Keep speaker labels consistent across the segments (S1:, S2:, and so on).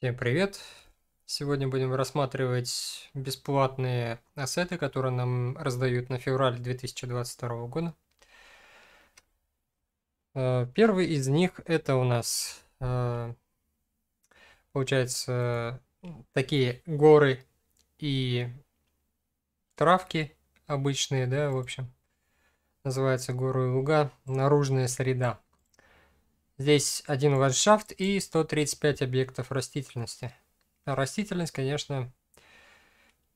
S1: Всем привет! Сегодня будем рассматривать бесплатные ассеты, которые нам раздают на февраль 2022 года. Э, первый из них это у нас э, получается такие горы и травки обычные, да, в общем. Называется горы и луга, наружная среда. Здесь один ландшафт и 135 объектов растительности. А растительность, конечно,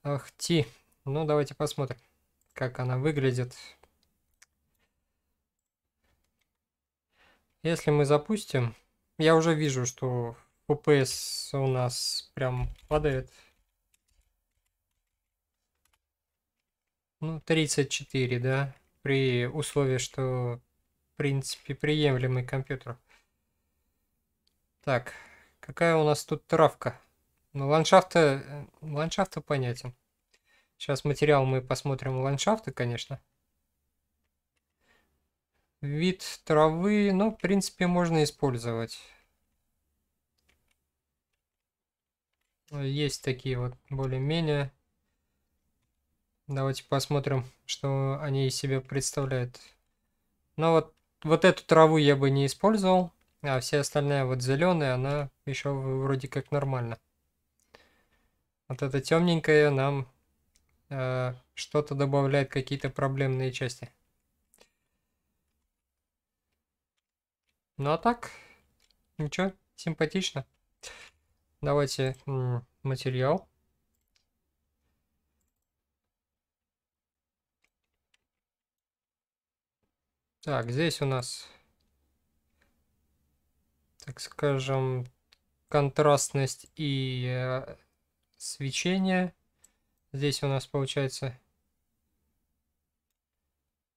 S1: ахти. Ну, давайте посмотрим, как она выглядит. Если мы запустим, я уже вижу, что FPS у нас прям падает. Ну, 34, да, при условии, что, в принципе, приемлемый компьютер. Так, какая у нас тут травка? Ну, ландшафта... Э, ландшафта понятен. Сейчас материал мы посмотрим ландшафты, конечно. Вид травы, ну, в принципе, можно использовать. Есть такие вот более-менее. Давайте посмотрим, что они из себя представляют. Но ну, вот, вот эту траву я бы не использовал. А все остальная вот зеленая, она еще вроде как нормально. Вот эта темненькая нам э, что-то добавляет, какие-то проблемные части. Ну а так, ничего, симпатично. Давайте материал. Так, здесь у нас так скажем, контрастность и э, свечение. Здесь у нас получается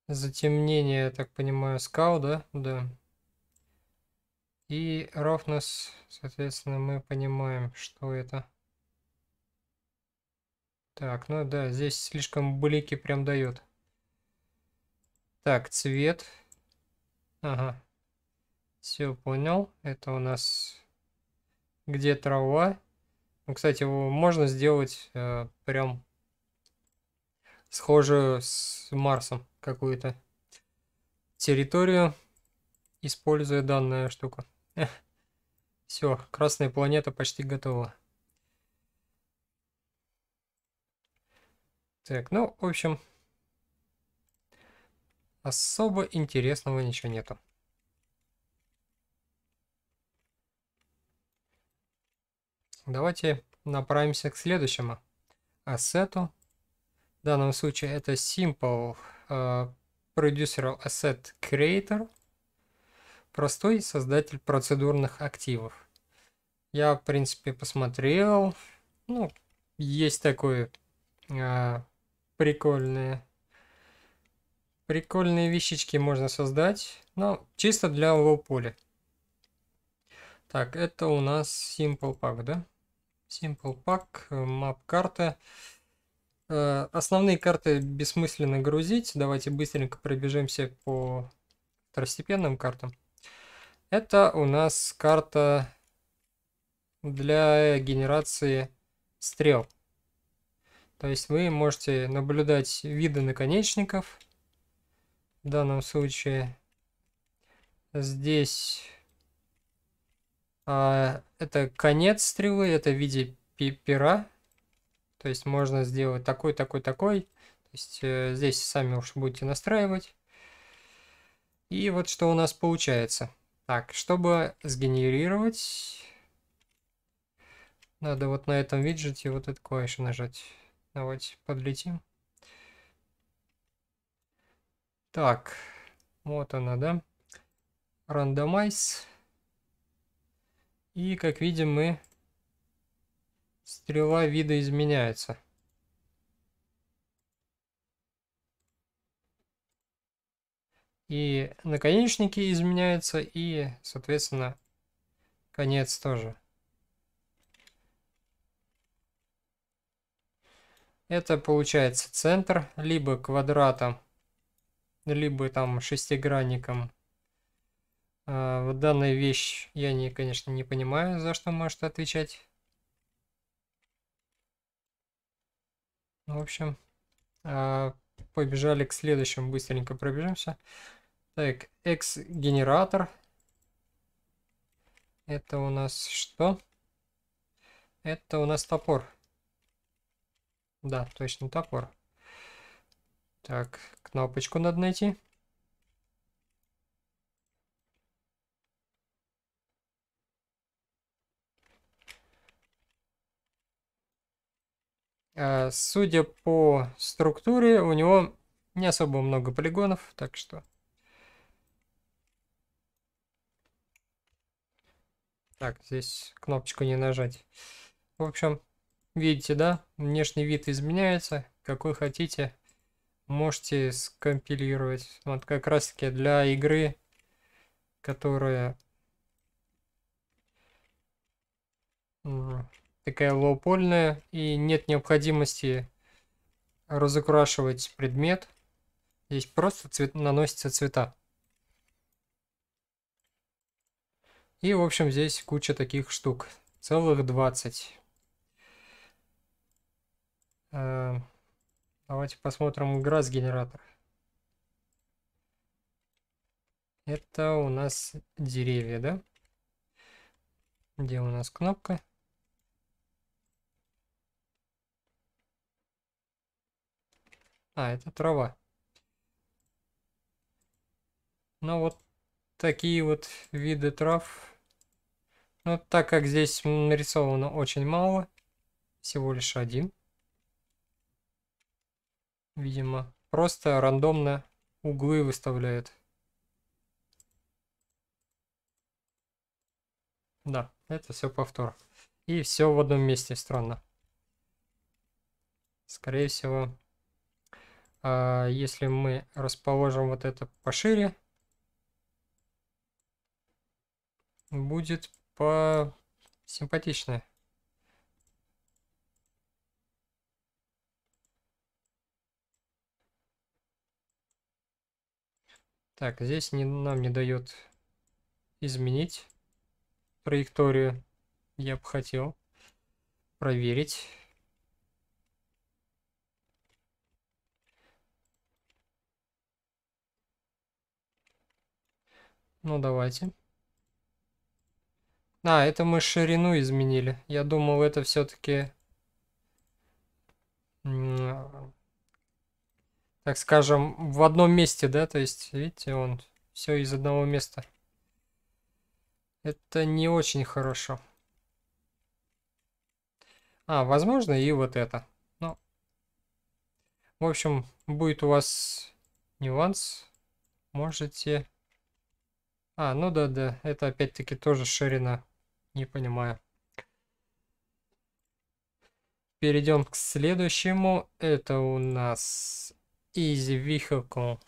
S1: затемнение, я так понимаю, скал, да? Да. И roughness, соответственно, мы понимаем, что это. Так, ну да, здесь слишком блики прям дает. Так, цвет. Ага, все понял. Это у нас где трава. Ну, кстати, его можно сделать э, прям схожую с Марсом какую-то территорию, используя данную штуку. Все, красная планета почти готова. Так, ну, в общем, особо интересного ничего нету. Давайте направимся к следующему ассету. В данном случае это Simple uh, Producer Asset Creator. Простой создатель процедурных активов. Я, в принципе, посмотрел. Ну, есть такое uh, прикольное прикольные вещички можно создать, но чисто для лоу-поля. Так, это у нас Simple Pack, да? Simple Pack, э, map карта. Э, основные карты бессмысленно грузить. Давайте быстренько пробежимся по второстепенным картам. Это у нас карта для генерации стрел. То есть вы можете наблюдать виды наконечников. В данном случае здесь а, это конец стрелы, это в виде пера. То есть можно сделать такой, такой, такой. То есть э, здесь сами уж будете настраивать. И вот что у нас получается. Так, чтобы сгенерировать, надо вот на этом виджете вот это клавишу нажать. Давайте подлетим. Так, вот она, да? Рандомайз. И, как видим, мы... Стрела вида изменяется. И наконечники изменяются, и, соответственно, конец тоже. Это получается центр, либо квадратом, либо там шестигранником а, данной вещь я, не, конечно, не понимаю, за что может отвечать. Ну, в общем, а, побежали к следующему, быстренько пробежимся. Так, X-генератор. Это у нас что? Это у нас топор. Да, точно топор. Так, кнопочку надо найти. А, судя по структуре, у него не особо много полигонов, так что... Так, здесь кнопочку не нажать. В общем, видите, да? Внешний вид изменяется. Какой хотите, можете скомпилировать. Вот как раз таки для игры, которая такая лоупольная и нет необходимости разукрашивать предмет. Здесь просто цвет, наносятся цвета. И, в общем, здесь куча таких штук. Целых 20. Э, давайте посмотрим газ-генератор. Это у нас деревья, да? Где у нас кнопка? А, это трава. Ну вот такие вот виды трав. Но ну, так как здесь нарисовано очень мало, всего лишь один, видимо, просто рандомно углы выставляет. Да, это все повтор. И все в одном месте, странно. Скорее всего, а если мы расположим вот это пошире, будет по симпатичнее. Так, здесь не, нам не дает изменить траекторию. Я бы хотел проверить. Ну, давайте. А, это мы ширину изменили. Я думал, это все-таки... Так скажем, в одном месте, да? То есть, видите, он все из одного места. Это не очень хорошо. А, возможно, и вот это. Ну, в общем, будет у вас нюанс. Можете а, ну да, да, это опять-таки тоже ширина. Не понимаю. Перейдем к следующему. Это у нас Easy Vehicle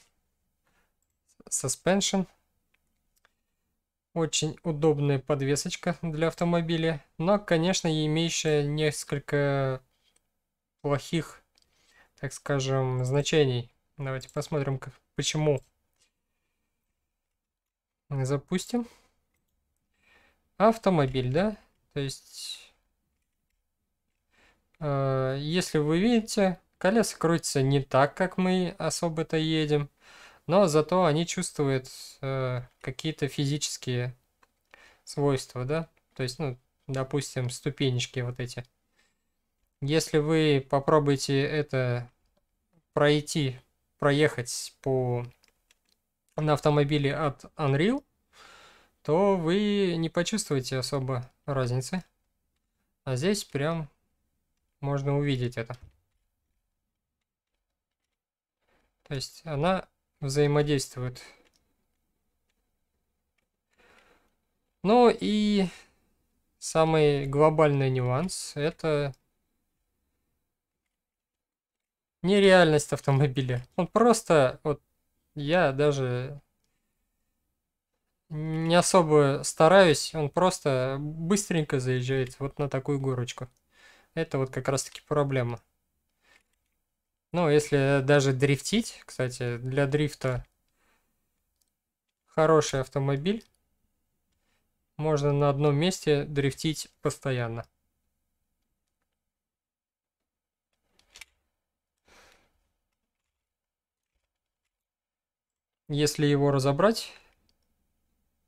S1: Suspension. Очень удобная подвесочка для автомобиля, но, конечно, имеющая несколько плохих, так скажем, значений. Давайте посмотрим, как, почему. Почему? Запустим. Автомобиль, да? То есть, э, если вы видите, колеса крутятся не так, как мы особо-то едем, но зато они чувствуют э, какие-то физические свойства, да? То есть, ну, допустим, ступенечки вот эти. Если вы попробуете это пройти, проехать по на автомобиле от Unreal, то вы не почувствуете особо разницы. А здесь прям можно увидеть это. То есть она взаимодействует. Ну и самый глобальный нюанс это нереальность автомобиля. Он просто вот я даже не особо стараюсь, он просто быстренько заезжает вот на такую горочку. Это вот как раз таки проблема. Ну, если даже дрифтить, кстати, для дрифта хороший автомобиль. Можно на одном месте дрифтить постоянно. Если его разобрать...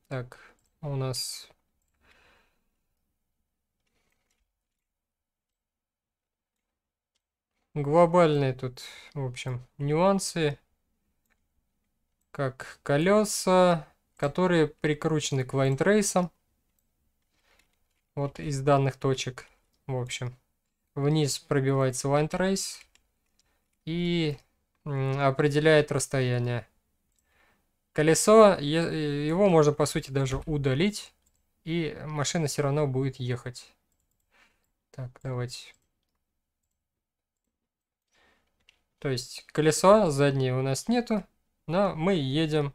S1: Так, у нас... Глобальные тут, в общем, нюансы. Как колеса, которые прикручены к лайнтрейсам. Вот из данных точек, в общем. Вниз пробивается лайнтрейс и определяет расстояние. Колесо, его можно по сути даже удалить, и машина все равно будет ехать. Так, давайте. То есть колесо заднее у нас нету, но мы едем,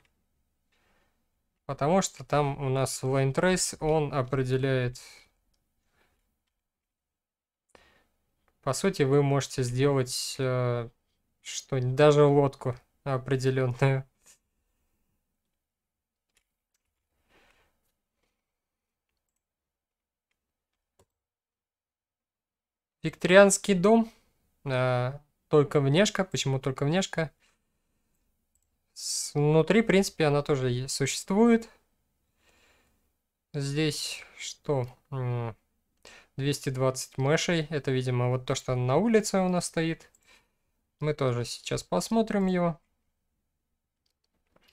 S1: потому что там у нас line trace, он определяет... По сути, вы можете сделать э, что даже лодку определенную. Викторианский дом. А, только внешка. Почему только внешка? Внутри, в принципе, она тоже существует. Здесь что? 220 мешей. Это, видимо, вот то, что на улице у нас стоит. Мы тоже сейчас посмотрим его.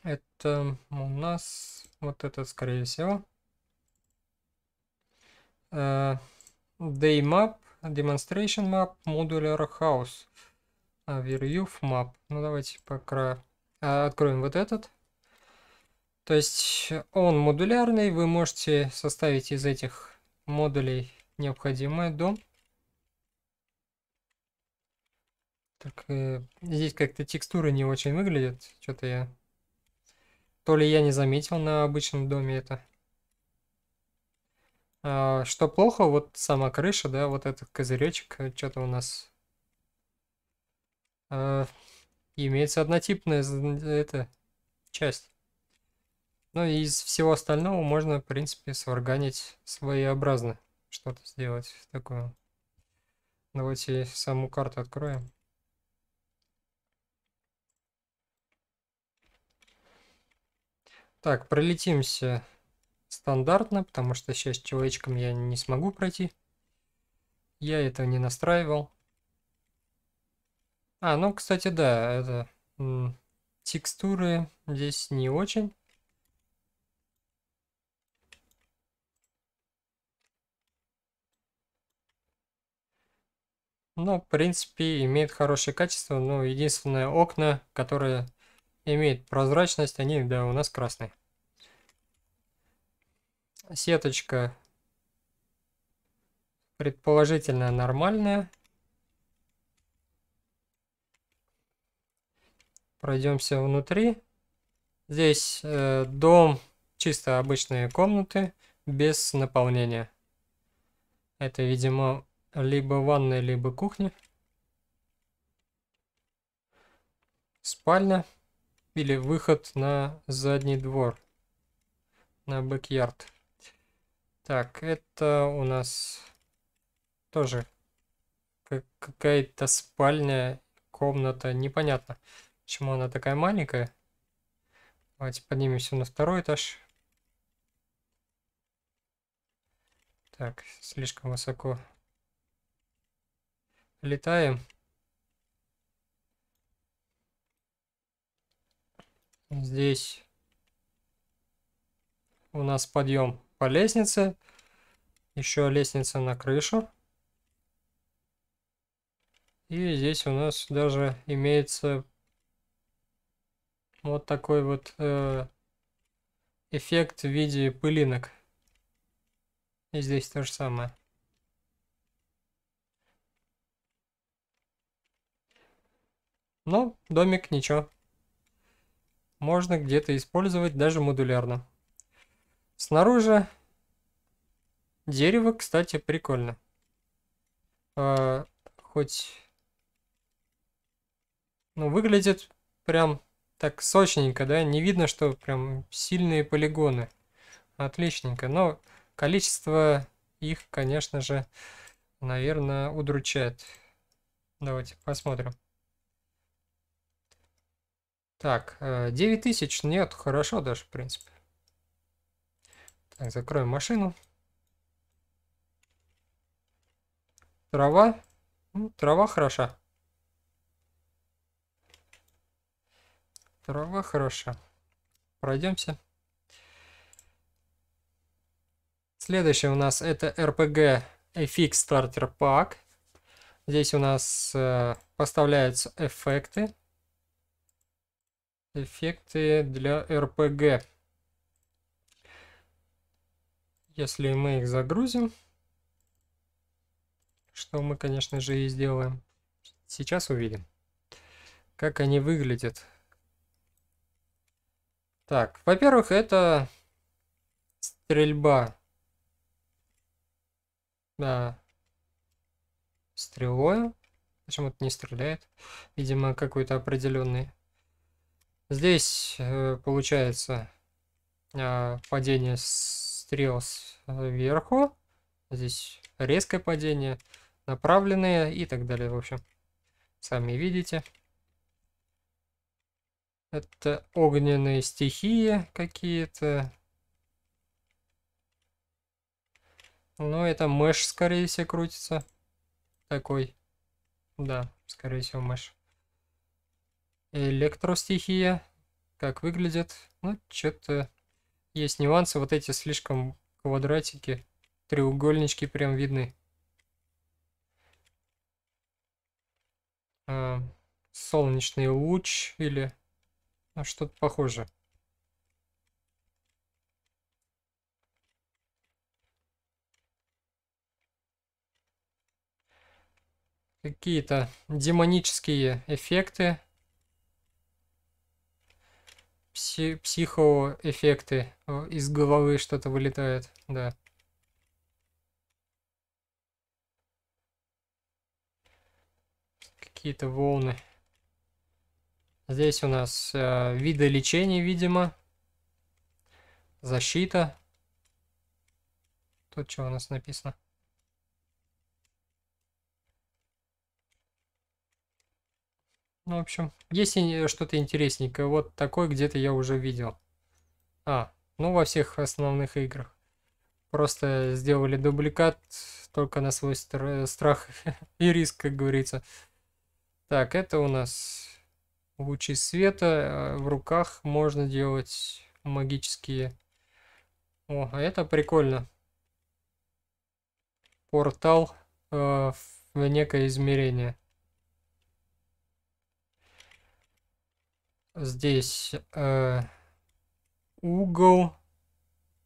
S1: Это у нас... Вот этот, скорее всего. Э, Деймап. Demonstration Map, Modular House, Overview а, Map. Ну давайте пока а, откроем вот этот. То есть он модулярный, вы можете составить из этих модулей необходимый дом. Так, э, здесь как-то текстуры не очень выглядят. Что-то я... То ли я не заметил на обычном доме это. А, что плохо, вот сама крыша, да, вот этот козыречек, э, что-то у нас а, имеется однотипная эта часть. Ну и из всего остального можно, в принципе, сварганить своеобразно что-то сделать такое. Давайте ну, саму карту откроем. Так, пролетимся стандартно, потому что сейчас человечком я не смогу пройти. Я этого не настраивал. А, ну, кстати, да, это... Текстуры здесь не очень. Но, ну, в принципе, имеет хорошее качество. Но единственное, окна, которые имеют прозрачность, они, да, у нас красные. Сеточка предположительно нормальная. Пройдемся внутри. Здесь э, дом, чисто обычные комнаты, без наполнения. Это, видимо, либо ванная, либо кухня. Спальня или выход на задний двор, на бэк-ярд. Так, это у нас тоже какая-то спальня, комната. Непонятно, почему она такая маленькая. Давайте поднимемся на второй этаж. Так, слишком высоко. Летаем. Здесь у нас подъем по лестнице. Еще лестница на крышу. И здесь у нас даже имеется вот такой вот э, эффект в виде пылинок. И здесь то же самое. Но ну, домик ничего. Можно где-то использовать даже модулярно. Снаружи дерево, кстати, прикольно. Э, хоть... Ну, выглядит прям так сочненько, да? Не видно, что прям сильные полигоны. Отличненько. Но количество их, конечно же, наверное, удручает. Давайте посмотрим. Так, 9000, э, нет, хорошо даже, в принципе. Так, закроем машину. Трава. Ну, трава хороша. Трава хороша. Пройдемся. Следующее у нас это RPG FX Starter Pack. Здесь у нас э, поставляются эффекты. Эффекты для RPG. Если мы их загрузим, что мы, конечно же, и сделаем. Сейчас увидим, как они выглядят. Так, во-первых, это стрельба. Да. Стрелой. Почему-то не стреляет. Видимо, какой-то определенный. Здесь э, получается э, падение с стрел сверху. Э, Здесь резкое падение, направленные и так далее. В общем, сами видите. Это огненные стихии какие-то. Ну, это мэш, скорее всего, крутится. Такой. Да, скорее всего, мэш. Электростихия. Как выглядит? Ну, что-то есть нюансы, вот эти слишком квадратики, треугольнички прям видны. А, солнечный луч или а что-то похоже, Какие-то демонические эффекты пси психоэффекты. Э, из головы что-то вылетает, да. Какие-то волны. Здесь у нас э, виды лечения, видимо. Защита. Тут что у нас написано? Ну, в общем, есть э, что-то интересненькое. Вот такой где-то я уже видел. А, ну во всех основных играх. Просто сделали дубликат только на свой стр э, страх и риск, как говорится. Так, это у нас лучи света. Э, в руках можно делать магические. О, а это прикольно. Портал э, в некое измерение. здесь э, угол,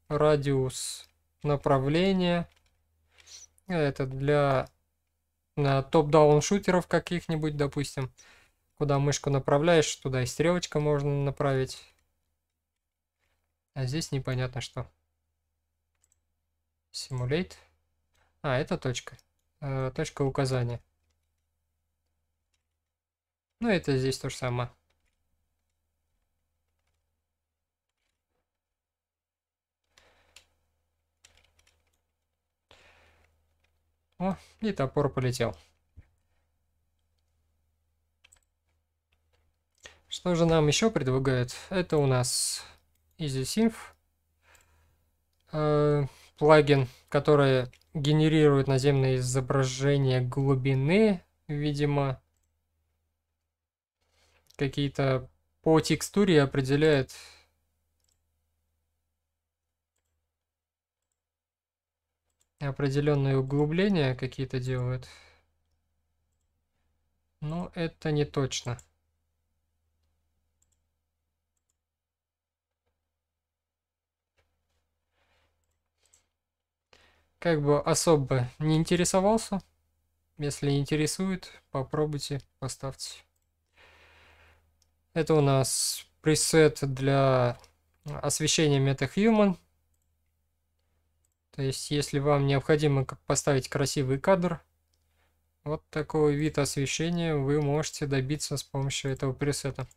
S1: радиус направление. Это для топ-даун шутеров каких-нибудь, допустим. Куда мышку направляешь, туда и стрелочка можно направить. А здесь непонятно что. Симулейт. А, это точка. Э, точка указания. Ну, это здесь то же самое. О, и топор полетел. Что же нам еще предлагают? Это у нас EasySynth э, плагин, который генерирует наземное изображение глубины, видимо, какие-то по текстуре определяет определенные углубления какие-то делают. Но ну, это не точно. Как бы особо не интересовался. Если интересует, попробуйте, поставьте. Это у нас пресет для освещения MetaHuman. То есть, если вам необходимо поставить красивый кадр, вот такой вид освещения вы можете добиться с помощью этого пресета.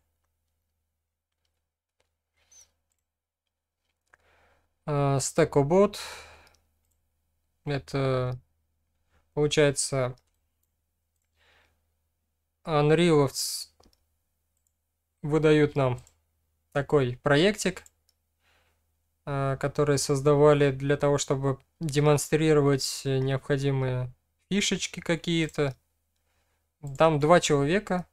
S1: Stackobot. А, Это получается Unreal выдают нам такой проектик. А, которые создавали для того, чтобы демонстрировать необходимые фишечки какие-то. Там два человека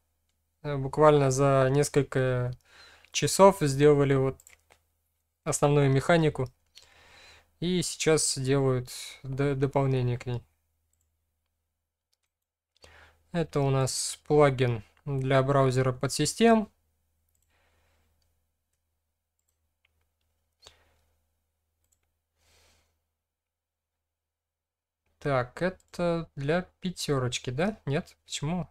S1: э, буквально за несколько часов сделали вот основную механику. И сейчас делают дополнение к ней. Это у нас плагин для браузера под подсистем. Так, это для пятерочки, да? Нет? Почему?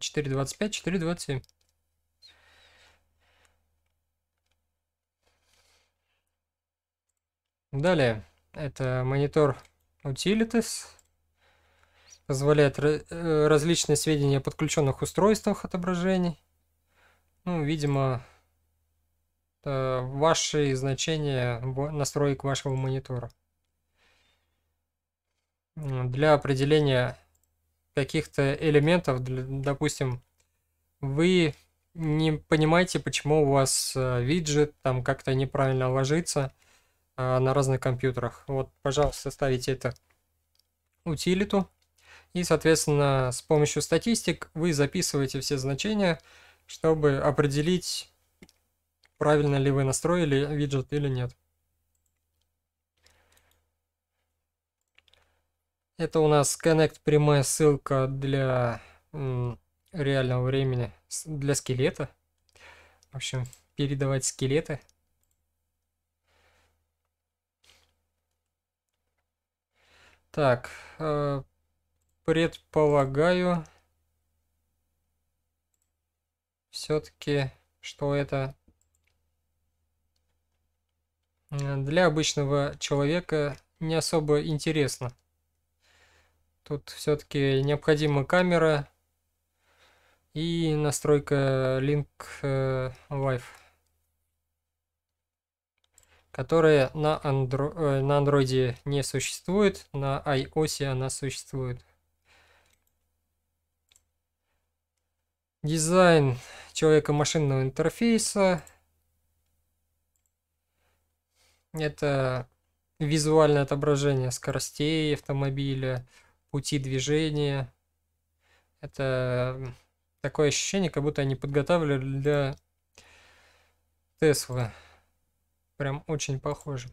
S1: 4.25, э, 4.27. Далее, это монитор Utilities. Позволяет э, различные сведения о подключенных устройствах отображений. Ну, видимо, э, ваши значения настроек вашего монитора для определения каких-то элементов, для, допустим, вы не понимаете, почему у вас э, виджет там как-то неправильно ложится э, на разных компьютерах. Вот, пожалуйста, ставите это утилиту. И, соответственно, с помощью статистик вы записываете все значения, чтобы определить, правильно ли вы настроили виджет или нет. Это у нас Connect прямая ссылка для реального времени, для скелета. В общем, передавать скелеты. Так, э, предполагаю все-таки, что это э, для обычного человека не особо интересно. Тут все-таки необходима камера и настройка Link Live, э, которая на, Андро э, на Android не существует, на iOS она существует. Дизайн человека машинного интерфейса. Это визуальное отображение скоростей автомобиля, пути движения. Это такое ощущение, как будто они подготавливали для Теслы. Прям очень похоже.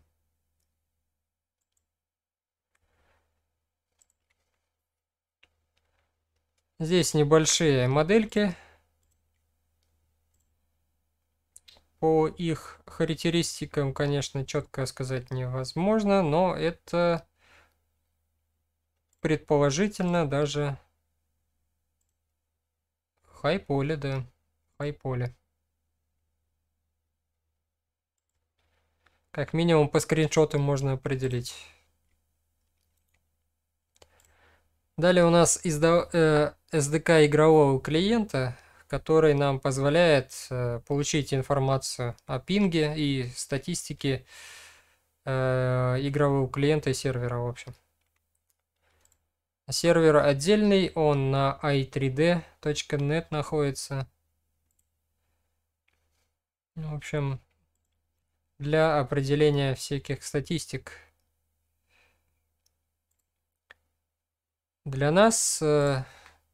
S1: Здесь небольшие модельки. По их характеристикам, конечно, четко сказать невозможно, но это предположительно даже хайполе, да, хайполе. Как минимум по скриншоту можно определить. Далее у нас изда... э, SDK игрового клиента, который нам позволяет э, получить информацию о пинге и статистике э, игрового клиента и сервера, в общем. Сервер отдельный, он на i3d.net находится. Ну, в общем, для определения всяких статистик. Для нас, э,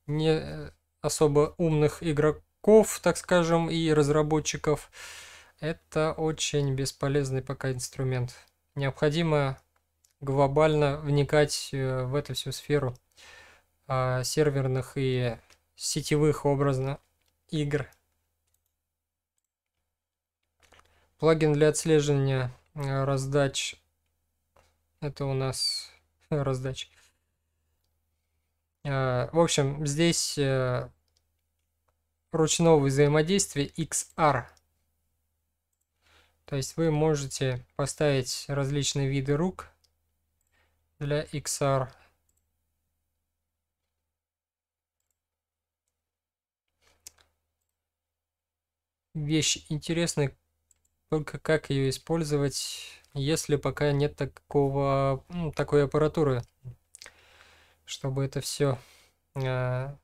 S1: не особо умных игроков, так скажем, и разработчиков, это очень бесполезный пока инструмент. Необходимо глобально вникать э, в эту всю сферу. А, серверных и сетевых образно игр. Плагин для отслеживания а, раздач. Это у нас раздач. А, в общем, здесь э, ручного взаимодействия XR. То есть вы можете поставить различные виды рук для XR вещь интересная, только как ее использовать, если пока нет такого, ну, такой аппаратуры, чтобы это все э, а,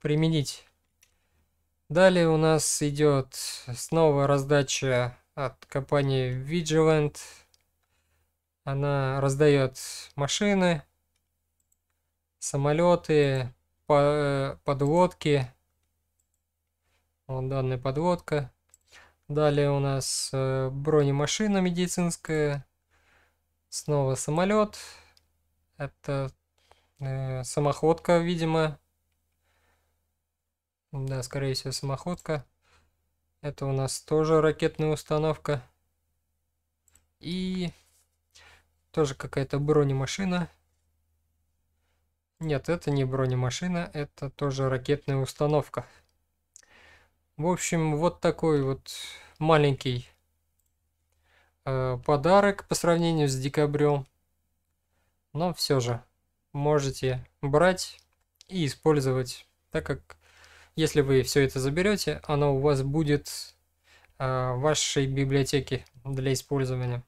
S1: применить. Далее у нас идет снова раздача от компании Vigilant. Она раздает машины, самолеты, э, подводки вот данная подводка. Далее у нас э, бронемашина медицинская. Снова самолет. Это э, самоходка, видимо. Да, скорее всего, самоходка. Это у нас тоже ракетная установка. И тоже какая-то бронемашина. Нет, это не бронемашина, это тоже ракетная установка. В общем, вот такой вот маленький э, подарок по сравнению с декабрем. Но все же можете брать и использовать, так как если вы все это заберете, оно у вас будет э, в вашей библиотеке для использования.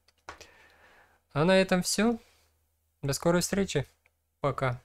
S1: А на этом все. До скорой встречи. Пока.